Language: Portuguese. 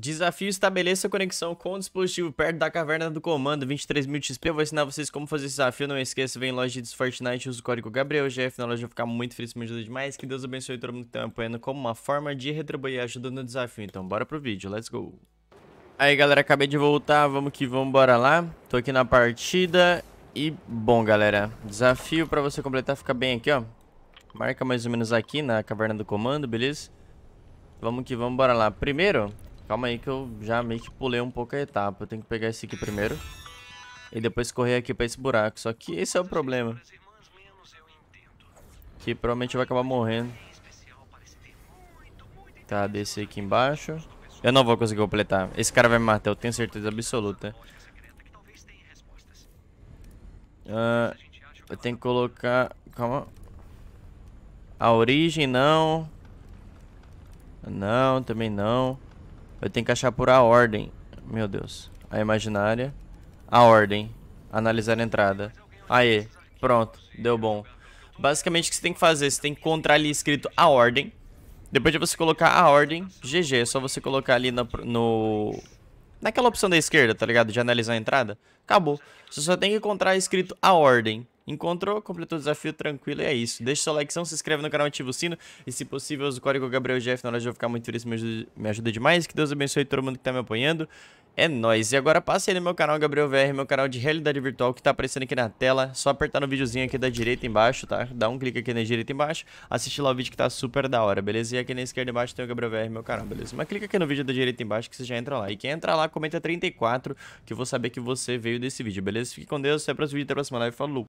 Desafio estabeleça conexão com o dispositivo perto da caverna do comando 23 mil XP. Eu vou ensinar vocês como fazer esse desafio. Não esqueça, vem loja de Fortnite, usa o código Gabriel GF Na loja vai ficar muito feliz, me ajuda demais. Que Deus abençoe todo mundo que está apoiando como uma forma de retribuir ajuda no desafio. Então bora pro vídeo, let's go. Aí galera, acabei de voltar, vamos que vamos, bora lá. Tô aqui na partida e bom galera, desafio pra você completar fica bem aqui ó. Marca mais ou menos aqui na caverna do comando, beleza? Vamos que vamos, bora lá. Primeiro, Calma aí que eu já meio que pulei um pouco a etapa. Eu tenho que pegar esse aqui primeiro. E depois correr aqui pra esse buraco. Só que esse é o problema. Que provavelmente vai acabar morrendo. Tá, descer aqui embaixo. Eu não vou conseguir completar. Esse cara vai me matar, eu tenho certeza absoluta. Ah, eu tenho que colocar... Calma. A origem, não. Não, também não. Eu tenho que achar por a ordem. Meu Deus. A imaginária. A ordem. Analisar a entrada. Aê. Pronto. Deu bom. Basicamente o que você tem que fazer, você tem que encontrar ali escrito a ordem. Depois de você colocar a ordem, GG. É só você colocar ali na, no... Naquela opção da esquerda, tá ligado? De analisar a entrada. Acabou. Você só tem que encontrar escrito a ordem. Encontrou, completou o desafio tranquilo e é isso. Deixa seu like, se inscreve no canal, ativa o sino e se possível usa o código Jeff na hora de eu ficar muito feliz, me ajuda, me ajuda demais. Que Deus abençoe todo mundo que tá me apoiando. É nóis. E agora passe aí no meu canal Gabriel VR, meu canal de realidade virtual que tá aparecendo aqui na tela. Só apertar no videozinho aqui da direita embaixo, tá? Dá um clique aqui na direita embaixo, assiste lá o vídeo que tá super da hora, beleza? E aqui na esquerda embaixo tem o Gabriel VR, meu canal, beleza? Mas clica aqui no vídeo da direita embaixo que você já entra lá. E quem entra lá, comenta 34 que eu vou saber que você veio desse vídeo, beleza? Fique com Deus, até o próximo vídeo, até a próxima live, falou!